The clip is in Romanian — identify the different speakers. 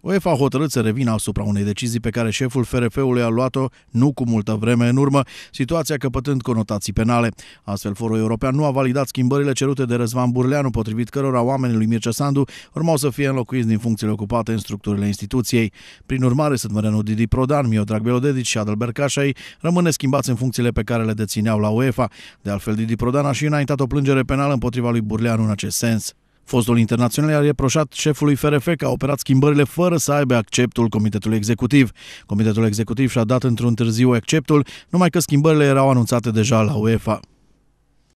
Speaker 1: UEFA a hotărât să revină asupra unei decizii pe care șeful FRF-ului a luat-o nu cu multă vreme în urmă, situația căpătând conotații penale. Astfel, Forul European nu a validat schimbările cerute de Răzvan Burleanu, potrivit cărora oamenii lui Mircea Sandu urmau să fie înlocuiți din funcțiile ocupate în structurile instituției. Prin urmare, Mărenu Didi Prodan, Miodrag Belodedic și Adel Bercașai rămâne schimbați în funcțiile pe care le dețineau la UEFA. De altfel, Didi Prodan a și înaintat o plângere penală împotriva lui Burleanu în acest sens. Fostul internațional a reproșat șefului FRF că a operat schimbările fără să aibă acceptul Comitetului Executiv. Comitetul Executiv și-a dat într-un târziu acceptul, numai că schimbările erau anunțate deja la UEFA.